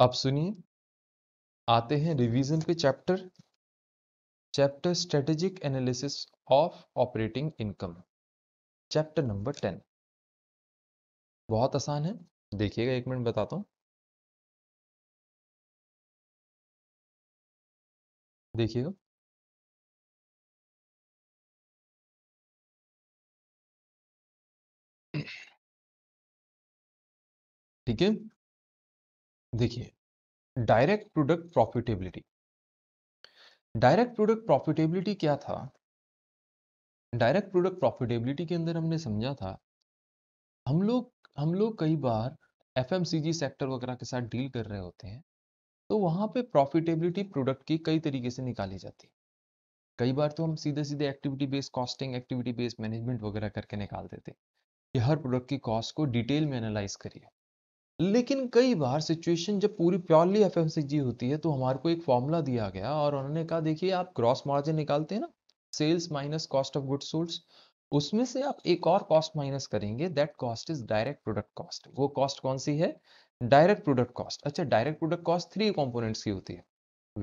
अब सुनिए आते हैं रिवीजन पे chapter chapter strategic analysis of operating income chapter number ten बहुत आसान है देखिएगा एक मिनट बताता हूँ देखिएगा ठीक है देखिए direct product profitability direct product profitability क्या था डायरेक्ट प्रोडक्ट प्रॉफिटेबिलिटी के अंदर हमने समझा था हम लोग हम लोग कई बार एफ सेक्टर वगैरह के साथ डील कर रहे होते हैं तो वहाँ पे प्रॉफिटेबिलिटी प्रोडक्ट की कई तरीके से निकाली जाती है कई बार तो हम सीधे सीधे activity based costing activity based management वगैरह करके निकाल देते कि हर प्रोडक्ट की कॉस्ट को डिटेल में एनालाइज करिए लेकिन कई बार सिचुएशन जब पूरी प्योरली एफ होती है तो हमारे को एक फॉर्मूला दिया गया और उन्होंने कहा देखिए आप क्रॉस मार्जिन निकालते हैं ना sales minus cost of goods sold उसमें से आप एक और कॉस्ट माइनस करेंगे that cost is direct product cost वो कॉस्ट कौन सी है डायरेक्ट प्रोडक्ट कॉस्ट अच्छा direct product cost three components की होती है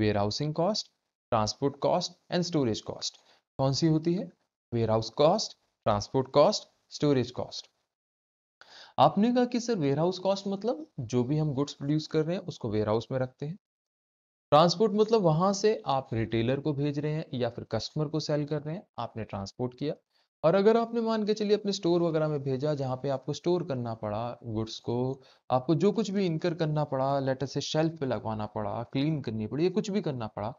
warehousing cost transport cost and storage cost कौन सी होती है warehouse cost transport cost storage cost आपने कहा कि सर वेयर हाउस कॉस्ट मतलब जो भी हम गुड्स प्रोड्यूस कर रहे हैं उसको वेयर हाउस में रखते हैं ट्रांसपोर्ट मतलब वहां से आप रिटेलर को भेज रहे हैं या फिर कस्टमर को सेल कर रहे हैं आपने ट्रांसपोर्ट किया और अगर आपने मान के चलिए अपने स्टोर वगैरह में भेजा जहाँ पे आपको स्टोर करना पड़ा गुड्स को आपको जो कुछ भी इनकर करना पड़ा लेटर से शेल्फ पे लगवाना पड़ा क्लीन करनी पड़ी या कुछ भी करना पड़ा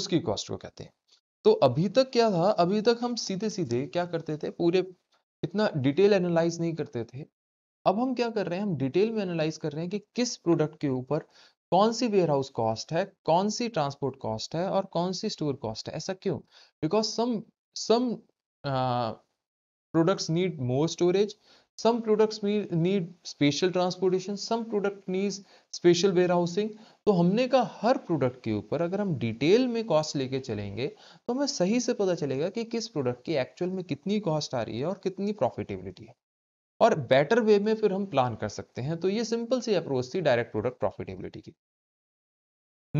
उसकी कॉस्ट को कहते हैं तो अभी तक क्या था अभी तक हम सीधे सीधे क्या करते थे पूरे इतना डिटेल एनालाइज नहीं करते थे अब हम क्या कर रहे हैं हम डिटेल में एनालाइज कर रहे हैं कि किस प्रोडक्ट के ऊपर कौन सी वेयर हाउस कॉस्ट है कौन सी ट्रांसपोर्ट कॉस्ट है और कौन सी स्टोर कॉस्ट है ऐसा क्यों because some some products need more storage products need special transportation some product need special warehousing तो हमने कहा हर प्रोडक्ट के ऊपर अगर हम डिटेल में कॉस्ट लेके चलेंगे तो हमें सही से पता चलेगा कि किस प्रोडक्ट की एक्चुअल में कितनी कॉस्ट आ रही है और कितनी प्रॉफिटेबिलिटी है और बेटर वे में फिर हम प्लान कर सकते हैं तो ये सिंपल सी अप्रोच थी डायरेक्ट प्रोडक्ट प्रॉफिटेबिलिटी की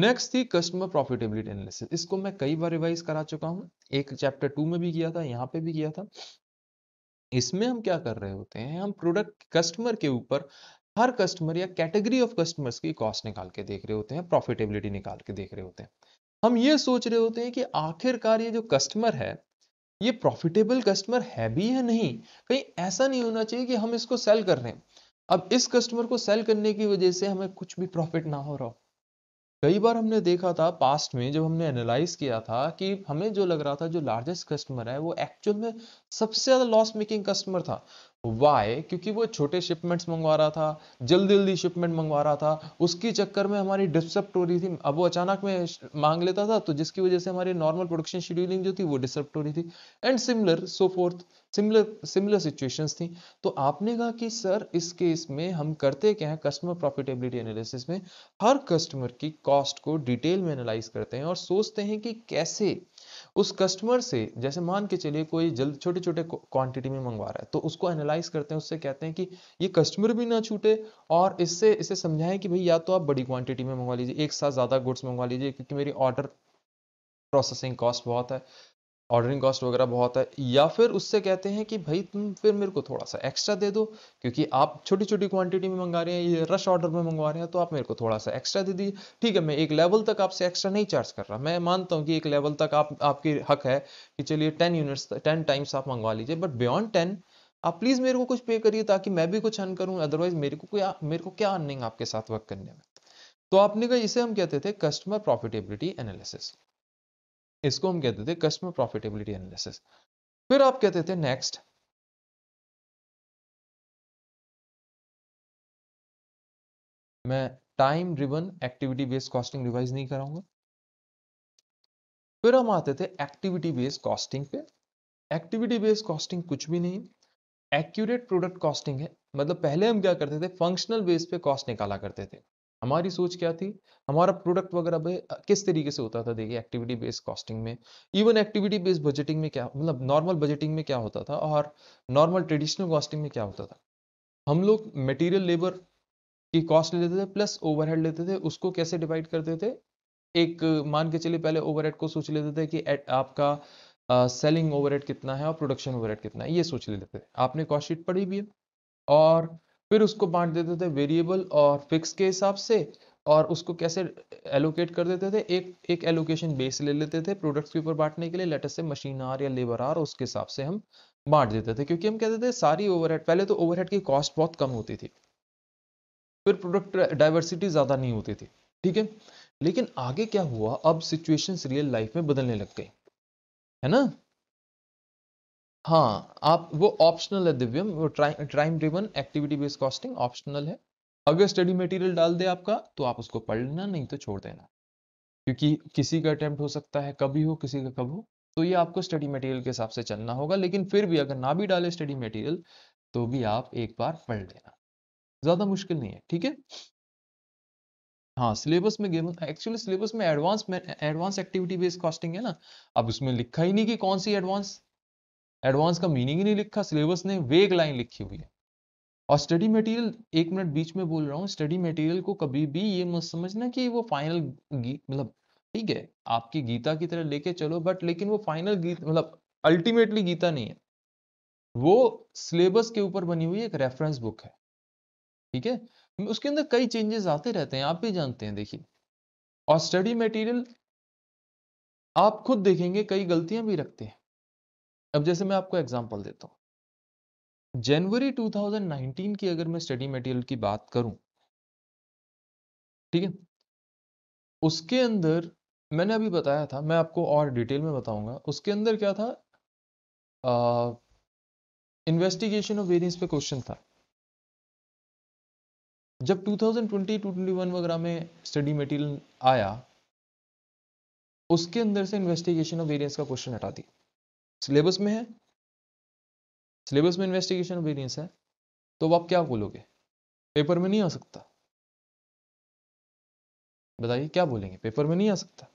नेक्स्ट थी कस्टमर प्रॉफिटेबिलिटी एनालिसिस इसको मैं कई बार रिवाइज करा चुका हूं एक चैप्टर टू में भी किया था यहाँ पे भी किया था इसमें हम क्या कर रहे होते हैं हम प्रोडक्ट कस्टमर के ऊपर हर कस्टमर या कैटेगरी ऑफ कस्टमर्स की कॉस्ट निकाल के देख रहे होते हैं प्रॉफिटेबिलिटी निकाल के देख रहे होते हैं हम ये सोच रहे होते हैं कि आखिरकार ये जो कस्टमर है ये प्रॉफिटेबल कस्टमर है भी या नहीं कहीं ऐसा नहीं होना चाहिए कि हम इसको सेल कर रहे हैं अब इस कस्टमर को सेल करने की वजह से हमें कुछ भी प्रॉफिट ना हो रहा हो कई बार हमने देखा था पास्ट में जब हमने एनालाइज किया था कि हमें जो लग रहा था जो लार्जेस्ट कस्टमर है वो एक्चुअल में सबसे ज्यादा लॉस मेकिंग कस्टमर था वाई क्योंकि वो छोटे शिपमेंट्स मंगवा रहा था जल्दी जल्दी शिपमेंट मंगवा रहा था उसकी चक्कर में हमारी डिस्टर्ब हो रही थी अब वो अचानक में मांग लेता था तो जिसकी वजह से हमारी नॉर्मल प्रोडक्शन शेड्यूलिंग जो थी वो डिस्टर्ब हो रही थी and similar so fourth similar similar situations थी तो आपने कहा कि सर इस केस में हम करते क्या हैं कस्टमर प्रॉफिटेबिलिटी एनालिसिस में हर कस्टमर की कॉस्ट को डिटेल में एनालाइज करते हैं और सोचते हैं कि कैसे उस कस्टमर से जैसे मान के चलिए कोई जल्द छोटे छोटे क्वांटिटी में मंगवा रहा है तो उसको एनालाइज करते हैं उससे कहते हैं कि ये कस्टमर भी ना छूटे और इससे इसे समझाएं कि भाई या तो आप बड़ी क्वांटिटी में मंगवा लीजिए एक साथ ज़्यादा गुड्स मंगवा लीजिए क्योंकि मेरी ऑर्डर प्रोसेसिंग कॉस्ट बहुत है ऑर्डरिंग कॉस्ट वगैरह बहुत है या फिर उससे कहते हैं कि भाई तुम फिर मेरे को थोड़ा सा एक्स्ट्रा दे दो क्योंकि आप छोटी छोटी क्वांटिटी में मंगा रहे हैं ये रश ऑर्डर में मंगवा रहे हैं तो आप मेरे को थोड़ा सा एक्स्ट्रा दे दीजिए ठीक है मैं एक लेवल तक आपसे एक्स्ट्रा नहीं चार्ज कर रहा मैं मानता हूँ कि एक लेवल तक आप आपकी हक है कि चलिए टेन यूनिट्स टेन टाइम्स आप मंगवा लीजिए बट बियॉन्ड टेन आप प्लीज़ मेरे को कुछ पे करिए ताकि मैं भी कुछ अर्न करूँ अदरवाइज मेरे को क्या मेरे को क्या अर्निंग आपके साथ वर्क करने में तो आपने कहा इसे हम कहते थे कस्टमर प्रॉफिटेबिलिटी एनालिसिस इसको हम कहते थे कस्टमर प्रॉफिटेबिलिटी एनालिसिस फिर आप कहते थे नेक्स्ट मैं time driven activity based costing revise नहीं कराऊंगा फिर हम आते थे एक्टिविटी बेस्ड कॉस्टिंग पे एक्टिविटी बेस्ड कॉस्टिंग कुछ भी नहीं एक्यूरेट प्रोडक्ट कॉस्टिंग है मतलब पहले हम क्या करते थे फंक्शनल बेस पे कॉस्ट निकाला करते थे हमारी सोच क्या थी हमारा प्रोडक्ट वगैरह भाई किस तरीके से होता था देखिए एक्टिविटी बेस्ड कॉस्टिंग में इवन एक्टिविटी बेस्ड बजटिंग में क्या मतलब नॉर्मल बजटिंग में क्या होता था और नॉर्मल ट्रेडिशनल कॉस्टिंग में क्या होता था हम लोग मटेरियल लेबर की कॉस्ट लेते थे प्लस ओवरहेड लेते थे उसको कैसे डिवाइड करते थे एक मान के चलिए पहले ओवरहेड को सोच लेते थे कि आपका सेलिंग ओवरहेड कितना है और प्रोडक्शन ओवरहेड कितना है ये सोच लेते थे आपने कॉस्ट शीट पढ़ी भी है और फिर उसको बांट देते थे वेरिएबल और फिक्स के हिसाब से और उसको कैसे एलोकेट कर देते थे एक एक एलोकेशन बेस ले लेते थे प्रोडक्ट्स के ऊपर बांटने के लिए लेटर से मशीन आर या लेबर आर उसके हिसाब से हम बांट देते थे क्योंकि हम कहते थे सारी ओवरहेड पहले तो ओवरहेड की कॉस्ट बहुत कम होती थी फिर प्रोडक्ट डाइवर्सिटी ज़्यादा नहीं होती थी ठीक है लेकिन आगे क्या हुआ अब सिचुएशंस रियल लाइफ में बदलने लग गई है ना हाँ आप वो ऑप्शनल है दिव्यम वो time driven activity based costing optional है अगर स्टडी मटेरियल डाल दे आपका तो आप उसको पढ़ लेना नहीं तो छोड़ देना क्योंकि किसी का अटेम्प्ट हो सकता है कभी हो किसी का कब हो तो ये आपको स्टडी मटेरियल के हिसाब से चलना होगा लेकिन फिर भी अगर ना भी डाले स्टडी मटेरियल तो भी आप एक बार पढ़ लेना ज़्यादा मुश्किल नहीं है ठीक है हाँ सिलेबस में गेम एक्चुअली सिलेबस में advance advance activity based costing है ना अब उसमें लिखा ही नहीं कि कौन सी एडवांस एडवांस का मीनिंग ही नहीं लिखा सिलेबस ने वेग लाइन लिखी हुई है और स्टडी मटेरियल एक मिनट बीच में बोल रहा हूँ स्टडी मटेरियल को कभी भी ये मत समझना कि वो फाइनल मतलब ठीक है आपकी गीता की तरह लेके चलो बट लेकिन वो फाइनल मतलब अल्टीमेटली गीता नहीं है वो सिलेबस के ऊपर बनी हुई एक रेफरेंस बुक है ठीक है उसके अंदर कई चेंजेस आते रहते हैं आप भी जानते हैं देखिए और स्टडी मटेरियल आप खुद देखेंगे कई गलतियां भी रखते हैं अब जैसे मैं आपको एग्जाम्पल देता हूँ जनवरी 2019 की अगर मैं स्टडी मटेरियल की बात करूं ठीक है उसके अंदर मैंने अभी बताया था मैं आपको और डिटेल में बताऊंगा उसके अंदर क्या था इन्वेस्टिगेशन ऑफ वेरियंस पे क्वेश्चन था जब 2020-21 वगैरह में स्टडी मटेरियल आया उसके अंदर से इन्वेस्टिगेशन ऑफ वेरियंस का क्वेश्चन हटा दिया सिलेबस में है सिलेबस में इन्वेस्टिगेशन वेरियंस है तो आप क्या बोलोगे पेपर में नहीं आ सकता बताइए क्या बोलेंगे पेपर में नहीं आ सकता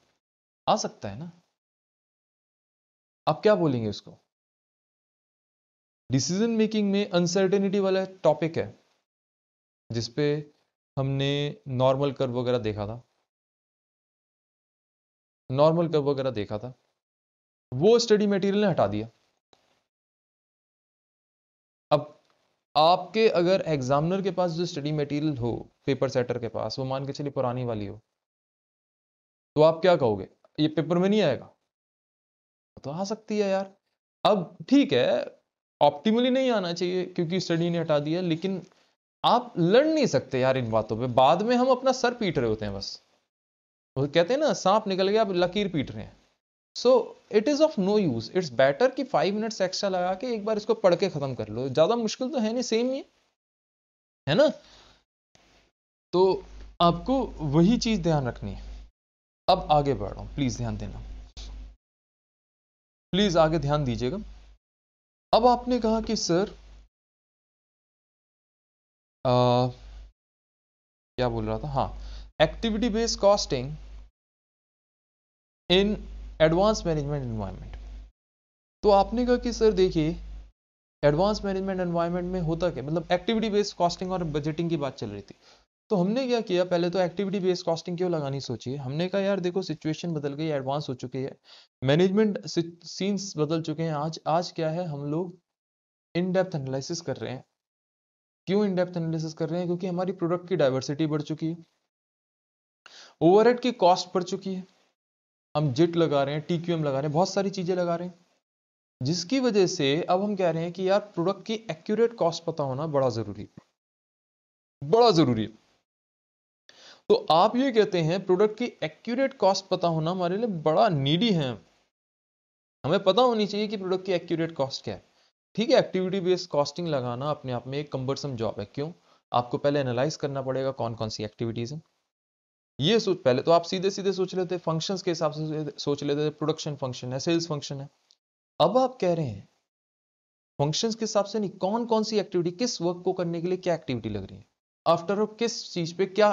आ सकता है ना आप क्या बोलेंगे उसको डिसीजन मेकिंग में अनसर्टेनिटी वाला टॉपिक है जिसपे हमने नॉर्मल कर्व वगैरह देखा था नॉर्मल कर्व वगैरह देखा था वो स्टडी मटेरियल ने हटा दिया अब आपके अगर एग्जामिनर के पास जो स्टडी मटेरियल हो पेपर सेटर के पास वो मान के चलिए पुरानी वाली हो तो आप क्या कहोगे ये पेपर में नहीं आएगा तो आ सकती है यार अब ठीक है ऑप्टिमली नहीं आना चाहिए क्योंकि स्टडी ने हटा दिया लेकिन आप लड़ नहीं सकते यार इन बातों पे बाद में हम अपना सर पीट रहे होते हैं बस कहते हैं ना सांप निकल गया आप लकीर पीट रहे हैं so it is of no use it's better कि फाइव मिनट्स एक्स्ट्रा लगा के एक बार इसको पढ़ के ख़त्म कर लो ज़्यादा मुश्किल तो है नहीं सेम ही है ना तो आपको वही चीज़ ध्यान रखनी है अब आगे बढ़ रहा हूं प्लीज़ ध्यान देना प्लीज़ आगे ध्यान दीजिएगा अब आपने कहा कि सर आ, क्या बोल रहा था हाँ activity based costing in advance management environment तो आपने कहा कि सर देखिए एडवांस मैनेजमेंट एनवायरनमेंट में होता क्या मतलब एक्टिविटी बेस्ड कॉस्टिंग और बजटिंग की बात चल रही थी तो हमने क्या किया पहले तो एक्टिविटी बेस्ड कॉस्टिंग क्यों लगानी सोची हमने कहा यार देखो सिचुएशन बदल गई एडवांस हो चुकी है मैनेजमेंट सीन्स बदल चुके हैं आज आज क्या है हम लोग इन डेप्थ एनालिसिस कर रहे हैं क्यों इन डेप्थ एनालिसिस कर रहे हैं क्योंकि हमारी प्रोडक्ट की डाइवर्सिटी बढ़ चुकी है ओवरहेड की कॉस्ट बढ़ चुकी है हम जिट लगा रहे हैं टी लगा रहे हैं बहुत सारी चीज़ें लगा रहे हैं जिसकी वजह से अब हम कह रहे हैं कि यार प्रोडक्ट की एक्यूरेट कॉस्ट पता होना बड़ा ज़रूरी है बड़ा ज़रूरी है तो आप ये कहते हैं प्रोडक्ट की एक्यूरेट कॉस्ट पता होना हमारे लिए बड़ा नीडी है हमें पता होनी चाहिए कि प्रोडक्ट की एक्यूरेट कॉस्ट क्या है ठीक है एक्टिविटी बेस्ड कॉस्टिंग लगाना अपने आप में एक कंबरसम जॉब है क्यों आपको पहले एनालाइज करना पड़ेगा कौन कौन सी एक्टिविटीज़ हैं ये सोच पहले तो आप सीधे सीधे सोच लेते फंक्शंस के हिसाब से सोच लेते प्रोडक्शन फंक्शन है सेल्स फंक्शन है अब आप कह रहे हैं फंक्शंस के हिसाब से नहीं कौन कौन सी एक्टिविटी किस वर्क को करने के लिए क्या एक्टिविटी लग रही है आफ्टर ऑफ किस चीज पे क्या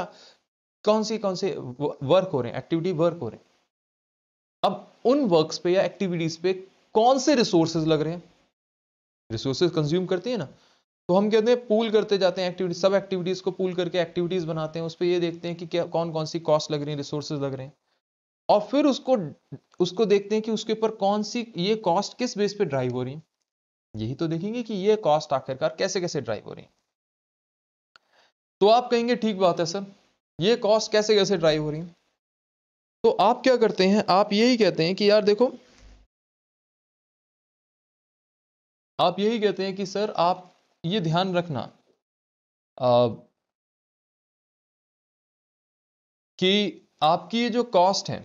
कौन सी कौन से वर्क हो रहे हैं एक्टिविटी वर्क हो रहे हैं अब उन वर्क्स पे या एक्टिविटीज पे कौन से रिसोर्सेज लग रहे हैं रिसोर्सेज कंज्यूम करती है ना तो हम कहते हैं पूल करते जाते हैं एक्टिविटी सब एक्टिविटीज़ को पूल करके एक्टिविटीज़ बनाते हैं उस पर ये देखते हैं कि क्या कौन कौन सी कॉस्ट लग रही है रिसोर्सेज लग रहे हैं और फिर उसको उसको देखते हैं कि उसके ऊपर कौन सी ये कॉस्ट किस बेस पे ड्राइव हो रही है यही तो देखेंगे कि ये कॉस्ट आखिरकार कैसे कैसे ड्राइव हो रही है तो आप कहेंगे ठीक बात है सर ये कॉस्ट कैसे कैसे ड्राइव हो रही है तो आप क्या करते हैं आप यही कहते हैं कि यार देखो आप यही कहते हैं कि सर आप ये ध्यान रखना आ, कि आपकी ये जो कॉस्ट है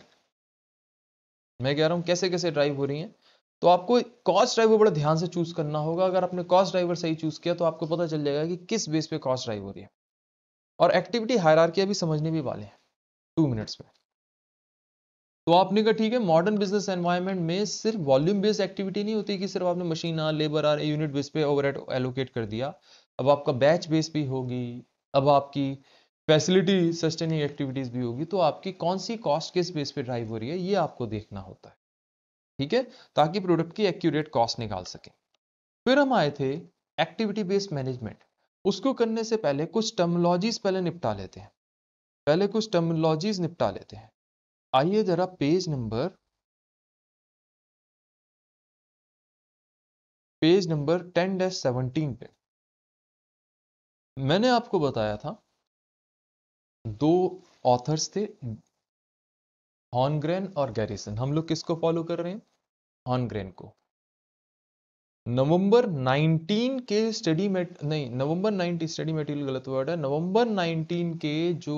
मैं कह रहा हूं कैसे कैसे ड्राइव हो रही है तो आपको कॉस्ट ड्राइवर बड़ा ध्यान से चूज करना होगा अगर आपने कॉस्ट ड्राइवर सही चूज किया तो आपको पता चल जाएगा कि किस बेस पे कॉस्ट ड्राइव हो रही है और एक्टिविटी हायरार्की अभी समझने भी वाले हैं टू मिनट्स में तो आपने कहा ठीक है मॉडर्न बिजनेस एनवायरमेंट में सिर्फ वॉल्यूम बेस्ड एक्टिविटी नहीं होती कि सिर्फ आपने machine hour labour hour unit base पे ओवर एलोकेट कर दिया अब आपका बैच बेस भी होगी अब आपकी फैसिलिटी सस्टेनिंग एक्टिविटीज भी होगी तो आपकी कौन सी कॉस्ट किस बेस पे ड्राइव हो रही है ये आपको देखना होता है ठीक है ताकि प्रोडक्ट की एक्यूरेट कॉस्ट निकाल सके फिर हम आए थे एक्टिविटी बेस्ड मैनेजमेंट उसको करने से पहले कुछ टर्मोलॉजीज पहले निपटा लेते हैं पहले कुछ टर्मोलॉजीज निपटा लेते हैं आइए जरा page number page number ten dash seventeen पे मैंने आपको बताया था दो ऑथर्स थे हॉनग्रेन और गैरिसन हम लोग किसको फॉलो कर रहे हैं हॉनग्रेन को नवंबर 19 के स्टडी मेट नहीं नवंबर 90 स्टडी मेटेरियल गलत वर्ड है नवंबर 19 के जो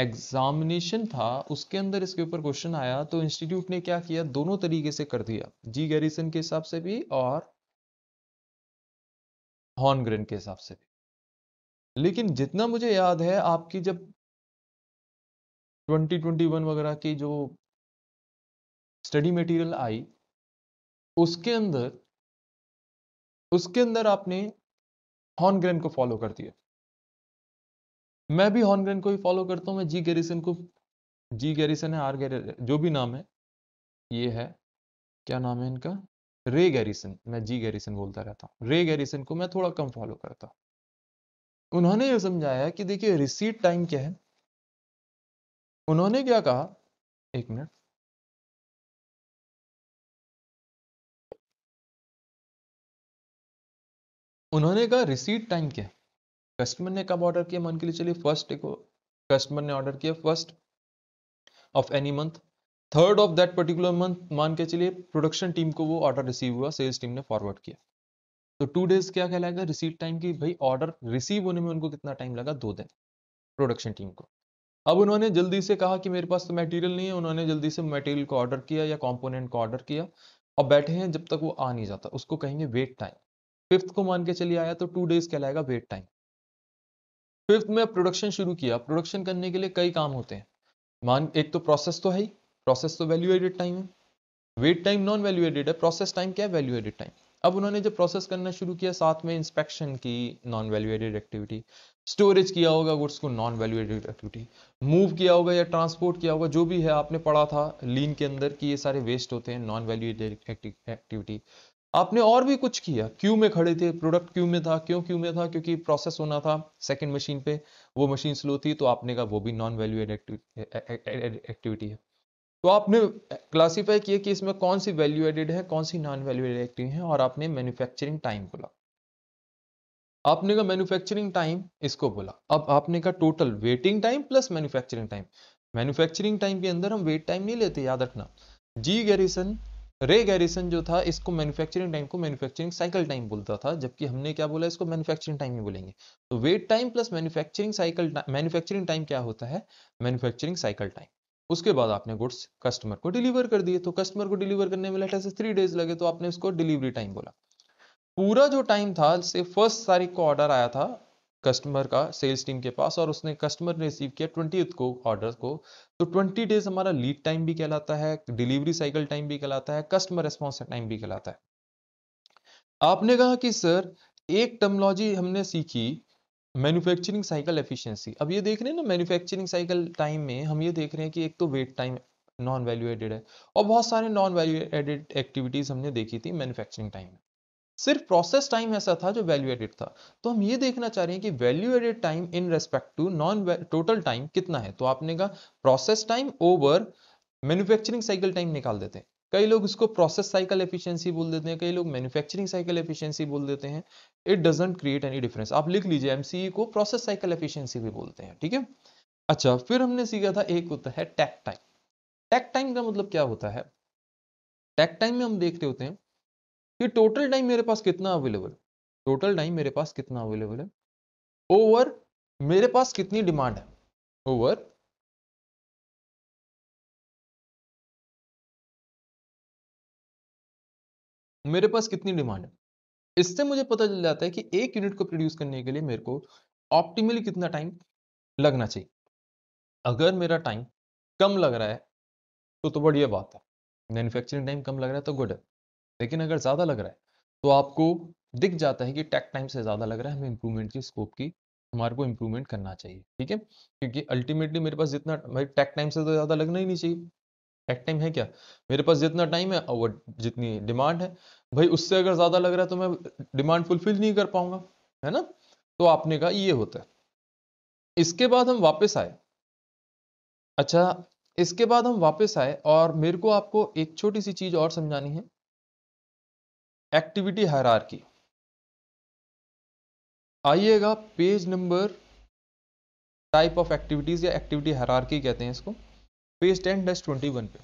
एग्जामिनेशन था उसके अंदर इसके ऊपर क्वेश्चन आया तो इंस्टीट्यूट ने क्या किया दोनों तरीके से कर दिया जी गैरिसन के हिसाब से भी और हॉर्नग्रेन के हिसाब से भी लेकिन जितना मुझे याद है आपकी जब 2021 वगैरह की जो स्टडी मटेरियल आई उसके अंदर उसके अंदर आपने हॉर्नग्रेन को फॉलो कर दिया मैं भी हॉर्नग्रेन को ही फॉलो करता हूँ मैं जी गैरिसन को जी गैरिसन है आर गैर जो भी नाम है ये है क्या नाम है इनका रे गैरिसन मैं जी गैरिसन बोलता रहता हूँ रे गैरिसन को मैं थोड़ा कम फॉलो करता हूँ उन्होंने ये समझाया कि देखिए रिसीट टाइम क्या है उन्होंने क्या कहा एक मिनट उन्होंने कहा रिसीट टाइम क्या है कस्टमर ने कब ऑर्डर किया मान के लिए चलिए फर्स्ट देखो कस्टमर ने ऑर्डर किया first of any month third of that particular month मान के चलिए प्रोडक्शन टीम को वो ऑर्डर रिसीव हुआ सेल्स टीम ने फॉरवर्ड किया तो टू डेज क्या कहलाएगा रिसीव टाइम की भाई ऑर्डर रिसीव होने में उनको कितना टाइम लगा दो दिन प्रोडक्शन टीम को अब उन्होंने जल्दी से कहा कि मेरे पास तो मटेरियल नहीं है उन्होंने जल्दी से मटेरियल को ऑर्डर किया या कंपोनेंट को ऑर्डर किया और बैठे हैं जब तक वो आ नहीं जाता उसको कहेंगे वेट टाइम फिफ्थ को मान के चलिए आया तो टू डेज कहलाएगा वेट टाइम फिफ्थ में प्रोडक्शन शुरू किया प्रोडक्शन करने के लिए कई काम होते हैं मान एक तो प्रोसेस तो है ही प्रोसेस तो वैल्यू एडेड टाइम है wait time non value added है प्रोसेस टाइम क्या है वैल्यू एडेड टाइम अब उन्होंने जब प्रोसेस करना शुरू किया साथ में इंस्पेक्शन की non value added activity storage किया होगा गुड्स को non value added activity move किया होगा या ट्रांसपोर्ट किया होगा जो भी है आपने पढ़ा था लीन के अंदर कि ये सारे वेस्ट होते हैं नॉन वैल्यू एडेड एक्टिविटी आपने और भी कुछ किया क्यू में खड़े थे प्रोडक्ट क्यू में था क्यों क्यू में था क्योंकि प्रोसेस होना था सेकंड मशीन पे वो मशीन स्लो थी तो आपने कहा वो भी नॉन वैल्यू एडेड एक्टिविटी है तो आपने क्लासीफाई किया कि इसमें कौन सी वैल्यू एडेड है कौन सी नॉन वैल्यू एडेड एक्टिविटी है और आपने मैन्युफैक्चरिंग टाइम बोला आपने कहा मैन्युफैक्चरिंग टाइम इसको बोला अब आपने कहा total waiting time plus manufacturing time manufacturing time के अंदर हम वेट टाइम नहीं लेते याद रखना जी गैरिसन रे गैरिसन जो था इसको मैन्युफैक्चरिंग टाइम को मैन्युफैक्चरिंग साइकिल टाइम बोलता था जबकि हमने क्या बोला इसको मैन्युफैक्चरिंग टाइम ही बोलेंगे तो wait time plus manufacturing cycle manufacturing time क्या होता है मैन्युफैक्चरिंग साइकिल टाइम उसके बाद आपने गुड्स कस्टमर को डिलीवर कर दिए तो कस्टमर को डिलीवर करने में लेटर से थ्री डेज लगे तो आपने उसको डिलीवरी टाइम बोला पूरा जो टाइम था से फर्स्ट तारीख को ऑर्डर आया था कस्टमर का सेल्स टीम के पास और उसने कस्टमर ने रिसीव किया ट्वेंटी को ऑर्डर को तो ट्वेंटी डेज हमारा लीड टाइम भी कहलाता है डिलीवरी साइकिल टाइम भी कहलाता है कस्टमर रेस्पॉन्स टाइम भी कहलाता है आपने कहा कि सर एक टर्मोलॉजी हमने सीखी मैन्युफैक्चरिंग साइकिल एफिशिएंसी अब ये देख रहे हैं ना मैन्युफैक्चरिंग साइकिल टाइम में हम ये देख रहे हैं कि एक तो wait time non value added है और बहुत सारे नॉन वैल्यू एडेड एक्टिविटीज़ हमने देखी थी मैन्युफैक्चरिंग टाइम में सिर्फ प्रोसेस टाइम ऐसा था जो वैल्यू एडिड था तो हम ये देखना चाह रहे हैं कि value added time in respect to non total time कितना है तो आपने कहा process time over manufacturing cycle time निकाल देते हैं कई लोग इसको प्रोसेस साइकिल एफिशिएंसी बोल देते हैं कई लोग मैन्युफैक्चरिंग साइकिल एफिशिएंसी बोल देते हैं it doesn't create any difference आप लिख लीजिए एमसीई e को प्रोसेस साइकिल एफिशिएंसी भी बोलते हैं ठीक है अच्छा फिर हमने सीखा था एक होता है टैक टाइम टैक टाइम का मतलब क्या होता है टैक टाइम में हम देखते होते हैं कि टोटल टाइम मेरे पास कितना अवेलेबल टोटल टाइम मेरे पास कितना अवेलेबल है ओवर मेरे पास कितनी डिमांड है ओवर मेरे पास कितनी डिमांड है इससे मुझे पता चल जाता है कि एक यूनिट को प्रोड्यूस करने के लिए मेरे को ऑप्टिमली कितना टाइम लगना चाहिए अगर मेरा टाइम कम लग रहा है तो तो बढ़िया बात है मैन्युफैक्चरिंग टाइम कम लग रहा है तो गुड है लेकिन अगर ज़्यादा लग रहा है तो आपको दिख जाता है कि टैक टाइम से ज़्यादा लग रहा है हमें इंप्रूवमेंट की स्कोप की हमारे को इंप्रूवमेंट करना चाहिए ठीक है क्योंकि अल्टीमेटली मेरे पास जितना भाई टैक टाइम से तो ज़्यादा लगना ही नहीं चाहिए टैक टाइम है क्या मेरे पास जितना टाइम है और जितनी डिमांड है भाई उससे अगर ज़्यादा लग रहा है तो मैं डिमांड फुलफिल नहीं कर पाऊंगा है ना तो आपने कहा ये होता है इसके बाद हम वापस आए अच्छा इसके बाद हम वापस आए और मेरे को आपको एक छोटी सी चीज़ और समझानी है एक्टिविटी की आइएगा page number type of activities या एक्टिविटी हायरार्की कहते हैं इसको page ten dash twenty one पे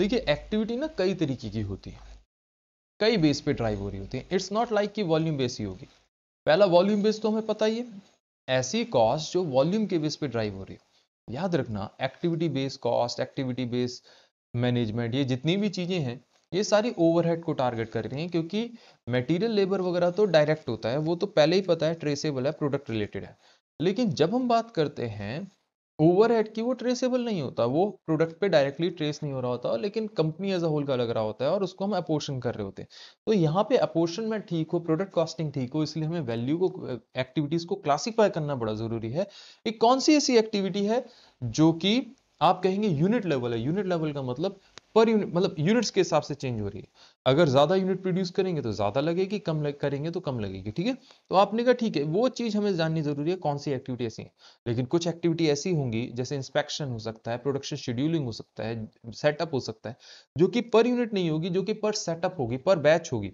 देखिए एक्टिविटी ना कई तरीके की होती है कई बेस पे ड्राइव हो रही होती है इट्स नॉट लाइक कि वॉल्यूम बेस ही होगी पहला वॉल्यूम बेस तो हमें पता ही है ऐसी कॉस्ट जो वॉल्यूम के बेस पे ड्राइव हो रही है याद रखना activity base cost activity base management ये जितनी भी चीज़ें हैं ये सारी ओवरहेड को टारगेट कर रही हैं क्योंकि मटेरियल लेबर वगैरह तो डायरेक्ट होता है वो तो पहले ही पता है ट्रेसेबल है प्रोडक्ट रिलेटेड है लेकिन जब हम बात करते हैं ओवरहेड की वो ट्रेसेबल नहीं होता वो प्रोडक्ट पे डायरेक्टली ट्रेस नहीं हो रहा होता लेकिन कंपनी एज अ होल का लग रहा होता है और उसको हम अपोर्शन कर रहे होते हैं तो यहाँ पे अपोर्शन में ठीक हो प्रोडक्ट कॉस्टिंग ठीक हो इसलिए हमें वैल्यू को एक्टिविटीज को क्लासीफाई करना बड़ा जरूरी है एक कौन सी ऐसी एक्टिविटी है जो कि आप कहेंगे यूनिट लेवल है यूनिट लेवल का मतलब पर यूनिट मतलब यूनिट्स के हिसाब से चेंज हो रही है अगर ज़्यादा यूनिट प्रोड्यूस करेंगे तो ज़्यादा लगेगी कम लग, करेंगे तो कम लगेगी ठीक है तो आपने कहा ठीक है वो चीज़ हमें जाननी ज़रूरी है कौन सी एक्टिविटी ऐसी है लेकिन कुछ एक्टिविटी ऐसी होंगी जैसे इंस्पेक्शन हो सकता है प्रोडक्शन शेड्यूलिंग हो सकता है सेटअप हो सकता है जो कि पर यूनिट नहीं होगी जो कि पर सेटअप होगी पर बैच होगी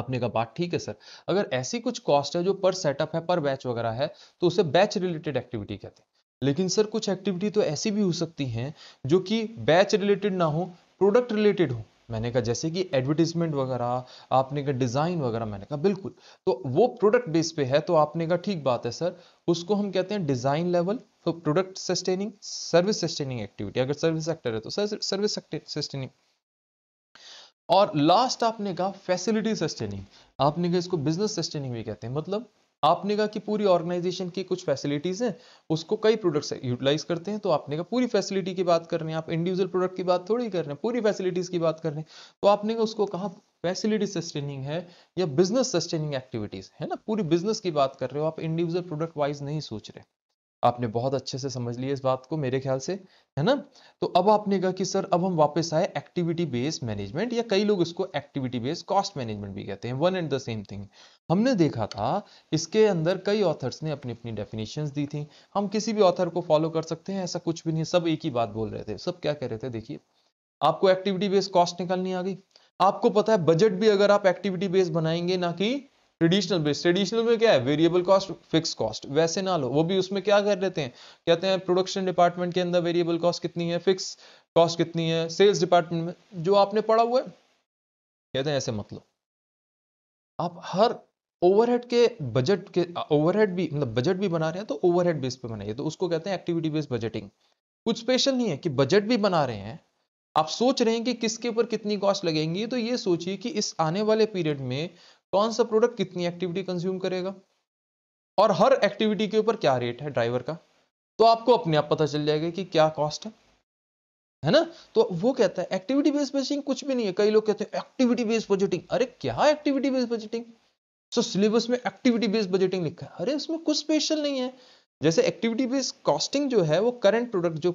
आपने कहा बात ठीक है सर अगर ऐसी कुछ कॉस्ट है जो पर सेटअप है पर बैच वगैरह है तो उसे बैच रिलेटेड एक्टिविटी कहते हैं लेकिन सर कुछ एक्टिविटी तो ऐसी भी हो सकती हैं जो कि बैच रिलेटेड ना हो प्रोडक्ट रिलेटेड हो मैंने कहा जैसे कि एडवर्टीजमेंट वगैरह आपने कहा डिज़ाइन वगैरह मैंने कहा बिल्कुल तो वो प्रोडक्ट बेस पे है तो आपने कहा ठीक बात है सर उसको हम कहते हैं डिज़ाइन लेवल तो product sustaining service sustaining activity अगर सर्विस सेक्टर है तो सर सर्विस सस्टेनिंग और लास्ट आपने कहा फैसिलिटी सस्टेनिंग आपने कहा इसको बिजनेस सस्टेनिंग भी कहते हैं मतलब आपने कहा कि पूरी ऑर्गेनाइजेशन की कुछ फैसिलिटीज़ हैं उसको कई प्रोडक्ट्स यूटिलाइज करते हैं तो आपने कहा पूरी फैसिलिटी की बात कर रहे हैं आप इंडिविजुअल प्रोडक्ट की बात थोड़ी कर रहे हैं पूरी फैसिलिटीज़ की बात कर रहे हैं तो आपने कहा उसको कहा फैसिलिटी सस्टेनिंग है या बिजनेस सस्टेनिंग एक्टिविटीज़ है ना पूरी बिजनेस की बात कर रहे हो आप इंडिविजुअल प्रोडक्ट वाइज नहीं सोच रहे आपने बहुत अच्छे से समझ लिया इस बात को मेरे ख्याल से है ना तो अब आपने कहा कि सर अब हम वापस आए एक्टिविटी बेस्ड मैनेजमेंट या कई लोग इसको एक्टिविटी बेस्ड कॉस्ट मैनेजमेंट भी कहते हैं one and the same thing हमने देखा था इसके अंदर कई ऑथर्स ने अपनी अपनी डेफिनेशन दी थी हम किसी भी ऑथर को फॉलो कर सकते हैं ऐसा कुछ भी नहीं सब एक ही बात बोल रहे थे सब क्या कह रहे थे देखिए आपको एक्टिविटी बेस्ड कॉस्ट निकालनी आ गई आपको पता है बजट भी अगर आप एक्टिविटी बेस्ड बनाएंगे ना कि ट्रेडिशनल बेस ट्रेडिशनल में क्या है वेरिएबल कॉस्ट फिक्स कॉस्ट वैसे ना लो वो भी उसमें क्या कर लेते हैं कहते हैं प्रोडक्शन डिपार्टमेंट के अंदर वेरिएबल कॉस्ट कितनी है फिक्स कॉस्ट कितनी है सेल्स डिपार्टमेंट में जो आपने पढ़ा हुआ है कहते हैं ऐसे मतलब आप हर ओवरहेड के बजट के ओवरहेड भी मतलब बजट भी बना रहे हैं तो ओवरहेड बेस पे बनाइए तो उसको कहते हैं एक्टिविटी बेस्ड बजटिंग कुछ स्पेशल नहीं है कि बजट भी बना रहे हैं आप सोच रहे हैं कि किसके ऊपर कितनी कॉस्ट लगेंगी तो ये सोचिए कि इस आने वाले पीरियड में कौन सा प्रोडक्ट कितनी एक्टिविटी कंज्यूम करेगा और हर एक्टिविटी के ऊपर क्या रेट है ड्राइवर का तो आपको अपने आप पता चल जाएगा कि क्या कॉस्ट है है ना तो वो कहता है एक्टिविटी बेस्ड बजटिंग कुछ भी नहीं है कई लोग कहते हैं एक्टिविटी बेस्ड बजटिंग अरे क्या activity based budgeting so syllabus में एक्टिविटी बेस्ड बजटिंग लिखा है अरे उसमें कुछ स्पेशल नहीं है जैसे एक्टिविटी बेस्ड कॉस्टिंग जो है वो करंट प्रोडक्ट जो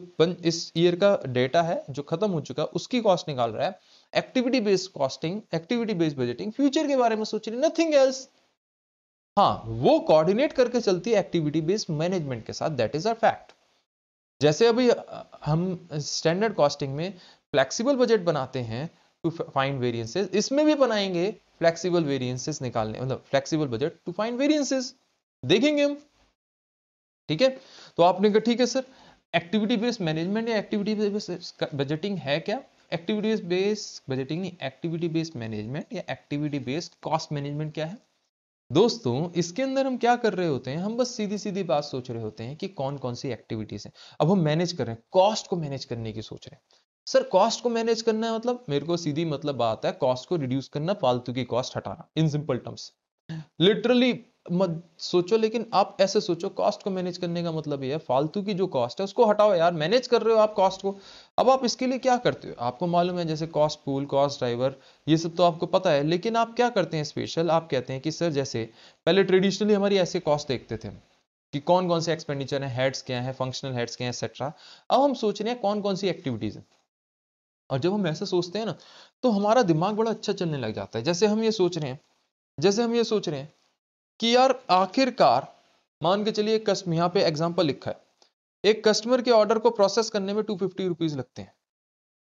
इस ईयर का डेटा है जो खत्म हो चुका है उसकी कॉस्ट निकाल रहा है activity based costing activity based budgeting future के बारे में सोच रही नथिंग एल्स हाँ वो कोऑर्डिनेट करके चलती है एक्टिविटी बेस्ड मैनेजमेंट के साथ दैट इज अ फैक्ट जैसे अभी हम स्टैंडर्ड कॉस्टिंग में फ्लेक्सिबल बजट बनाते हैं टू फाइंड वेरिएंसेस इसमें भी बनाएंगे फ्लेक्सिबल वेरिएंसेस निकालने मतलब flexible budget to find variances देखेंगे हम ठीक है तो आपने कहा ठीक है सर एक्टिविटी बेस्ड मैनेजमेंट या एक्टिविटी बेस्ड बजटिंग है क्या activities based budgeting activity based management या एक्टिविटी बेस्ड कॉस्ट मैनेजमेंट क्या है दोस्तों इसके अंदर हम क्या कर रहे होते हैं हम बस सीधी सीधी बात सोच रहे होते हैं कि कौन कौन सी एक्टिविटीज हैं अब हम मैनेज कर रहे हैं कॉस्ट को मैनेज करने की सोच रहे हैं सर कॉस्ट को मैनेज करना है मतलब मेरे को सीधी मतलब बात है कॉस्ट को रिड्यूस करना फालतू की कॉस्ट हटाना इन सिंपल टर्म्स लिटरली मत सोचो लेकिन आप ऐसे सोचो कॉस्ट को मैनेज करने का मतलब ये है फालतू की जो कॉस्ट है उसको हटाओ यार मैनेज कर रहे हो आप कॉस्ट को अब आप इसके लिए क्या करते हो आपको मालूम है जैसे कॉस्ट पूल कॉस्ट ड्राइवर ये सब तो आपको पता है लेकिन आप क्या करते हैं स्पेशल आप कहते हैं कि सर जैसे पहले ट्रेडिशनली हमारी ऐसे कॉस्ट देखते थे कि कौन कौन से एक्सपेंडिचर हैं हेड्स क्या हैं फंक्शनल हेड्स क्या हैं एक्सेट्रा अब हम सोच रहे हैं कौन कौन सी एक्टिविटीज़ हैं और जब हम ऐसा सोचते हैं ना तो हमारा दिमाग बड़ा अच्छा चलने लग जाता है जैसे हम ये सोच रहे हैं जैसे हम ये सोच रहे हैं कि यार आखिरकार मान के चलिए कस्म यहाँ पे एग्जाम्पल लिखा है एक कस्टमर के ऑर्डर को प्रोसेस करने में टू फिफ्टी रुपीज़ लगते हैं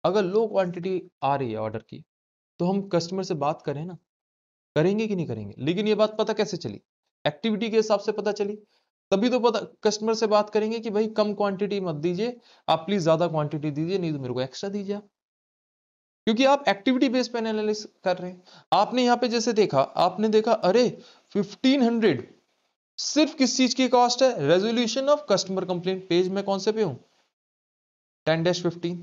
अगर लो क्वांटिटी आ रही है ऑर्डर की तो हम कस्टमर से बात करें ना करेंगे कि नहीं करेंगे लेकिन ये बात पता कैसे चली एक्टिविटी के हिसाब से पता चली तभी तो पता कस्टमर से बात करेंगे कि भाई कम क्वांटिटी मत दीजिए आप प्लीज ज्यादा क्वांटिटी दीजिए नहीं तो मेरे को एक्स्ट्रा दीजिए क्योंकि आप एक्टिविटी बेस पे एनालिसिस कर रहे हैं आपने यहाँ पे जैसे देखा आपने देखा अरे 1500 सिर्फ किस चीज की कॉस्ट है resolution of customer complaint page में कौन से पे हूं टेन डैश फिफ्टीन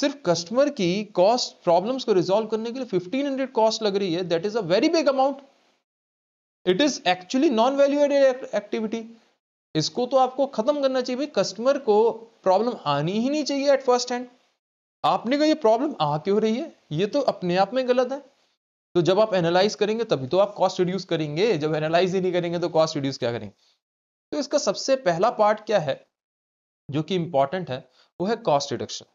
सिर्फ कस्टमर की कॉस्ट प्रॉब्लम्स को रिजोल्व करने के लिए 1500 कॉस्ट लग रही है that is a very big amount it is actually non value added activity इसको तो आपको खत्म करना चाहिए भाई कस्टमर को प्रॉब्लम आनी ही नहीं चाहिए एट फर्स्ट हैंड आपने कहा ये प्रॉब्लम आ क्यों रही है ये तो अपने आप में गलत है तो जब आप एनालाइज करेंगे तभी तो आप कॉस्ट रिड्यूस करेंगे जब एनालाइज ही नहीं करेंगे तो कॉस्ट रिड्यूस क्या करेंगे तो इसका सबसे पहला पार्ट क्या है जो कि इंपॉर्टेंट है वो है कॉस्ट रिडक्शन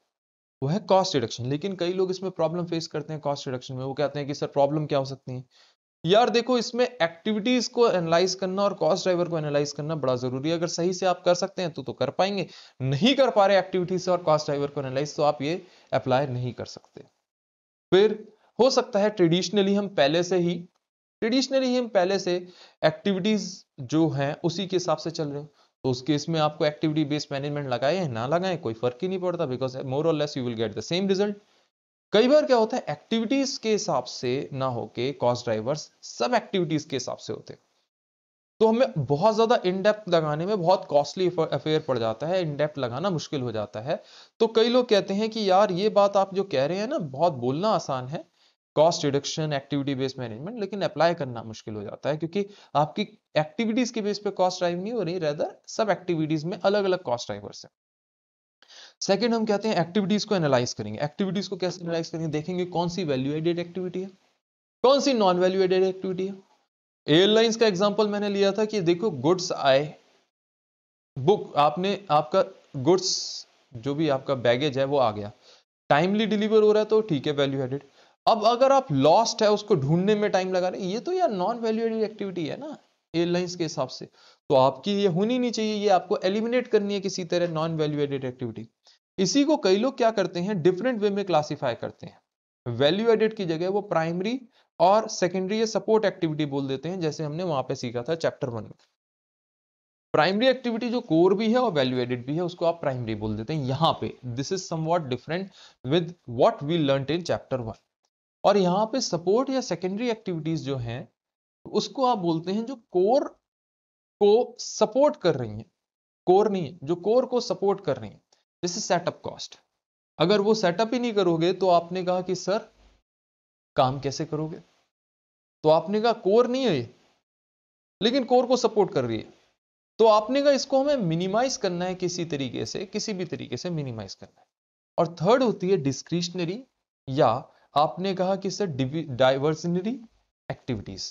वो है कॉस्ट रिडक्शन लेकिन कई लोग इसमें प्रॉब्लम फेस करते हैं कॉस्ट रिडक्शन में वो कहते हैं कि सर प्रॉब्लम क्या हो सकती है यार देखो इसमें एक्टिविटीज को एनालाइज करना और कॉस्ट ड्राइवर को एनालाइज करना बड़ा जरूरी है अगर सही से आप कर सकते हैं तो तो कर पाएंगे नहीं कर पा रहे एक्टिविटीज और कॉस्ट ड्राइवर को एनालाइज तो आप ये अप्लाई नहीं कर सकते फिर हो सकता है ट्रेडिशनली हम पहले से ही ट्रेडिशनली हम पहले से एक्टिविटीज जो हैं उसी के हिसाब से चल रहे हो तो उस केस में आपको एक्टिविटी बेस्ड मैनेजमेंट लगाए या ना लगाए कोई फर्क ही नहीं पड़ता बिकॉज मोर और less you will get the same result कई बार क्या होता है एक्टिविटीज के हिसाब से ना होके कॉस्ट ड्राइवर्स सब एक्टिविटीज के हिसाब से होते तो हमें बहुत ज्यादा इनडेप्थ लगाने में बहुत कॉस्टली अफेयर पड़ जाता है इनडेप्थ लगाना मुश्किल हो जाता है तो कई लोग कहते हैं कि यार ये बात आप जो कह रहे हैं ना बहुत बोलना आसान है cost reduction activity based management लेकिन अप्लाई करना मुश्किल हो जाता है क्योंकि आपकी एक्टिविटीज के बेस पे कॉस्ट ड्राइव नहीं हो रही रेदर सब एक्टिविटीज में अलग अलग कॉस्ट ड्राइवर्स है सेकेंड हम कहते हैं एक्टिविटीज को एनालाइज करेंगे एक्टिविटीज को कैसे एनालाइज करेंगे देखेंगे कौन सी वैल्यू एडेड एक्टिविटी है कौन सी नॉन वैल्यू एडेड एक्टिविटी है एयरलाइंस का एग्जाम्पल मैंने लिया था कि देखो गुड्स आए बुक आपने आपका गुड्स जो भी आपका बैगेज है वो आ गया टाइमली डिलीवर हो रहा है तो ठीक है वैल्यू एडेड अब अगर आप लॉस्ट है उसको ढूंढने में टाइम लगा रहे ये तो यार नॉन वैल्यू एक्टिविटी है ना एयरलाइंस के हिसाब से तो आपकी ये होनी नहीं चाहिए ये आपको एलिमिनेट करनी है किसी तरह नॉन वैल्यू एक्टिविटी इसी को कई लोग क्या करते हैं डिफरेंट वे में क्लासीफाई करते हैं वैल्यू एडिड की जगह वो प्राइमरी और सेकेंडरी सपोर्ट एक्टिविटी बोल देते हैं जैसे हमने वहां पे सीखा था चैप्टर वन में प्राइमरी एक्टिविटी जो कोर भी है और वैल्यू एडिड भी है उसको आप प्राइमरी बोल देते हैं यहाँ पे this is somewhat different with what we learn in chapter one और यहाँ पे सपोर्ट या सेकेंडरी एक्टिविटीज जो हैं उसको आप बोलते हैं जो कोर को सपोर्ट कर रही हैं कोर नहीं जो कोर को सपोर्ट कर रही हैं जैसे सेटअप कॉस्ट अगर वो सेटअप ही नहीं करोगे तो आपने कहा कि सर काम कैसे करोगे तो आपने कहा कोर नहीं है ये लेकिन कोर को सपोर्ट कर रही है तो आपने कहा इसको हमें मिनिमाइज करना है किसी तरीके से किसी भी तरीके से मिनिमाइज करना है और थर्ड होती है डिस्क्रिशनरी या आपने कहा कि सर डाइवर्सनरी एक्टिविटीज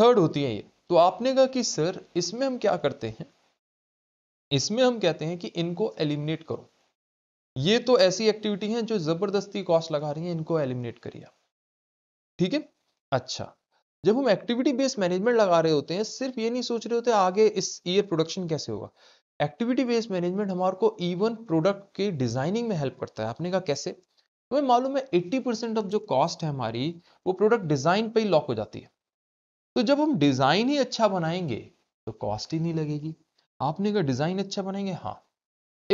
थर्ड होती है ये तो आपने कहा कि सर इसमें हम क्या करते हैं इसमें हम कहते हैं कि इनको एलिमिनेट करो ये तो ऐसी एक्टिविटी हैं जो जबरदस्ती कॉस्ट लगा रही हैं इनको एलिमिनेट करिए ठीक है अच्छा जब हम एक्टिविटी बेस्ड मैनेजमेंट लगा रहे होते हैं सिर्फ ये नहीं सोच रहे होते आगे इस ईयर प्रोडक्शन कैसे होगा एक्टिविटी बेस्ड मैनेजमेंट हमारे को इवन e प्रोडक्ट के डिजाइनिंग में हेल्प करता है आपने कहा कैसे तुम्हें तो मालूम है एट्टी परसेंट ऑफ जो कॉस्ट है हमारी वो प्रोडक्ट डिजाइन पे ही लॉक हो जाती है तो जब हम डिजाइन ही अच्छा बनाएंगे तो कॉस्ट ही नहीं लगेगी आपने अगर डिजाइन अच्छा बनाएंगे हाँ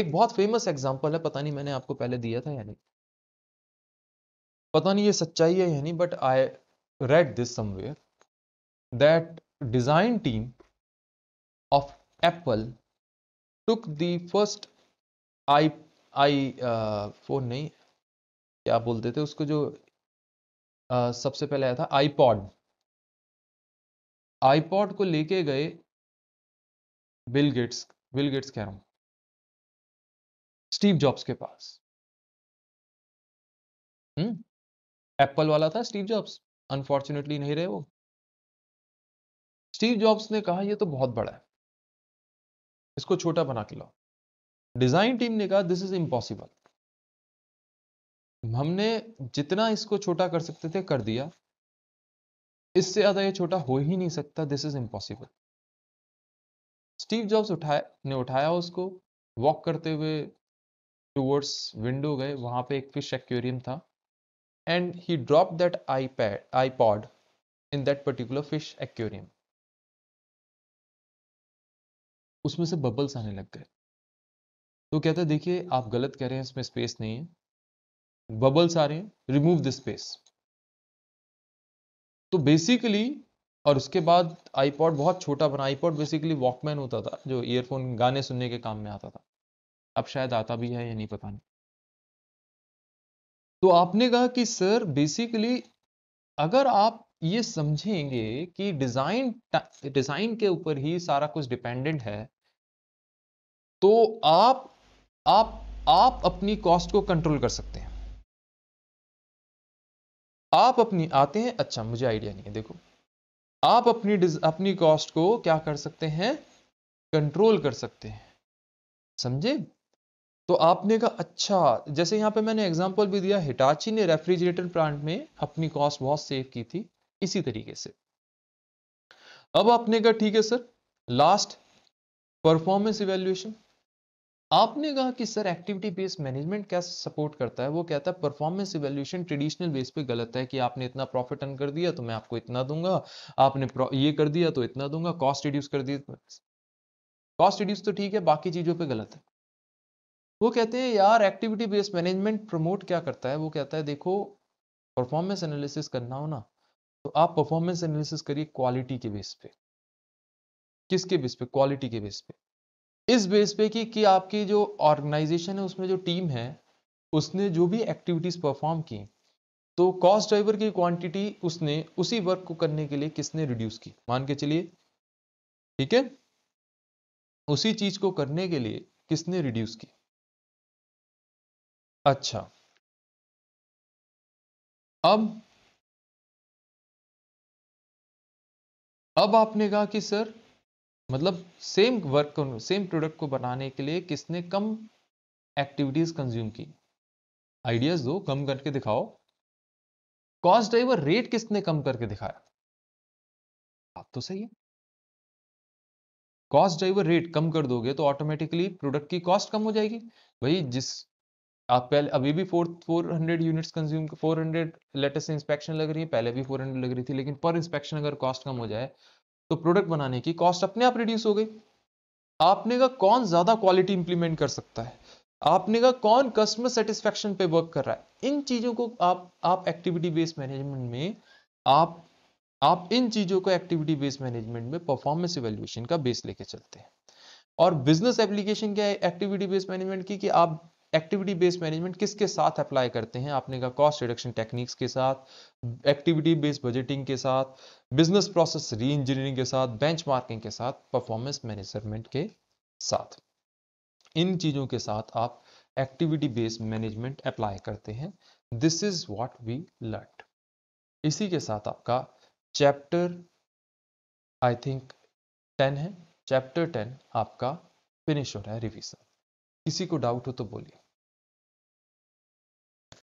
एक बहुत फेमस एग्जाम्पल है पता नहीं मैंने आपको पहले दिया था या नहीं पता नहीं ये सच्चाई है या नहीं but I read this somewhere that design team of Apple took the first I iPhone नहीं क्या बोलते थे उसको जो आ, सबसे पहले आया था आईपॉड आईपॉड को लेके गए बिल गेट्स बिल गेट्स कह रहा हूं स्टीव जॉब्स के पास हम्म एप्पल वाला था स्टीव जॉब्स अनफॉर्चुनेटली नहीं रहे वो स्टीव जॉब्स ने कहा ये तो बहुत बड़ा है इसको छोटा बना के लाओ डिजाइन टीम ने कहा दिस इज इम्पॉसिबल हमने जितना इसको छोटा कर सकते थे कर दिया इससे ज़्यादा ये छोटा हो ही नहीं सकता this is impossible Steve Jobs उठाए ने उठाया उसको वॉक करते हुए टूवर्ड्स विंडो गए वहां पे एक फिश एक्वेरियम था and he drop that iPad iPod in that particular fish aquarium उसमें से बबल्स आने लग गए तो कहते है देखिए आप गलत कह रहे हैं इसमें स्पेस नहीं है बबल्स आ रहे हैं रिमूव दिस स्पेस तो बेसिकली और उसके बाद आईपॉड बहुत छोटा बना आईपॉड बेसिकली वॉकमैन होता था जो ईयरफोन गाने सुनने के काम में आता था अब शायद आता भी है या नहीं पता नहीं तो आपने कहा कि सर बेसिकली अगर आप ये समझेंगे कि डिजाइन डिजाइन के ऊपर ही सारा कुछ डिपेंडेंट है तो आप आप आप अपनी कॉस्ट को कंट्रोल कर सकते हैं आप अपनी आते हैं अच्छा मुझे आइडिया नहीं है देखो आप अपनी अपनी कॉस्ट को क्या कर सकते हैं कंट्रोल कर सकते हैं समझे तो आपने कहा अच्छा जैसे यहाँ पे मैंने एग्जांपल भी दिया हिटाची ने रेफ्रिजरेटर प्लांट में अपनी कॉस्ट बहुत सेव की थी इसी तरीके से अब आपने कहा ठीक है सर लास्ट परफॉर्मेंस इवेल्युएशन आपने कहा कि सर एक्टिविटी बेस्ड मैनेजमेंट क्या सपोर्ट करता है वो कहता है परफॉर्मेंस इवेल्यूशन ट्रेडिशनल बेस पे गलत है कि आपने इतना प्रॉफिट अर्न कर दिया तो मैं आपको इतना दूंगा आपने ये कर दिया तो इतना दूंगा कॉस्ट रिड्यूस कर दिया कॉस्ट रिड्यूस तो ठीक है बाकी चीज़ों पर गलत है वो कहते हैं यार एक्टिविटी बेस्ड मैनेजमेंट प्रमोट क्या करता है वो कहता है देखो परफॉर्मेंस एनालिसिस करना हो ना तो आप परफॉर्मेंस एनालिसिस करिए क्वालिटी के बेस पे किसके बेस पे क्वालिटी के बेस पे इस बेस पे कि, कि आपकी जो ऑर्गेनाइजेशन है उसमें जो टीम है उसने जो भी एक्टिविटीज़ परफॉर्म की तो कॉस्ट ड्राइवर की क्वांटिटी उसने उसी वर्क को करने के लिए किसने रिड्यूस की मान के चलिए ठीक है उसी चीज को करने के लिए किसने रिड्यूस की अच्छा अब अब आपने कहा कि सर मतलब सेम वर्क सेम प्रोडक्ट को बनाने के लिए किसने कम एक्टिविटीज कंज्यूम की आइडियाज दो कम करके दिखाओ कॉस्ट ड्राइवर रेट किसने कम करके दिखाया आप तो सही है कॉस्ट ड्राइवर रेट कम कर दोगे तो ऑटोमेटिकली प्रोडक्ट की कॉस्ट कम हो जाएगी वही जिस आप पहले अभी भी four four hundred unit consume four hundred latest inspection लग रही है पहले भी फोर हंड्रेड लग रही थी लेकिन पर इंस्पेक्शन अगर कॉस्ट कम हो जाए तो प्रोडक्ट बनाने की कॉस्ट अपने आप रिड्यूस हो गई आपने का कौन ज़्यादा क्वालिटी इंप्लीमेंट कर सकता है आपने का कौन कस्टमर सेटिस्फेक्शन पे वर्क कर रहा है इन चीज़ों को आप आप एक्टिविटी बेस्ड मैनेजमेंट में आप आप इन चीज़ों को एक्टिविटी बेस्ड मैनेजमेंट में परफॉर्मेंस इवेल्यूएशन का बेस लेके चलते हैं और बिजनेस एप्लीकेशन क्या है एक्टिविटी बेस्ड मैनेजमेंट की कि आप एक्टिविटी बेस्ड मैनेजमेंट किसके साथ अप्लाई करते हैं आपने कहा कॉस्ट रिडक्शन टेक्निक्स के साथ एक्टिविटी बेस्ड बजटिंग के साथ बिजनेस प्रोसेस री इंजीनियरिंग के साथ मार्किंग के साथ परफॉर्मेंस मैनेजमेंट के साथ इन चीज़ों के साथ आप एक्टिविटी बेस्ड मैनेजमेंट अप्लाई करते हैं this is what we learnt इसी के साथ आपका चैप्टर आई थिंक टेन है चैप्टर टेन आपका फिनिश हो रहा है रिविजन किसी को डाउट हो तो बोलिए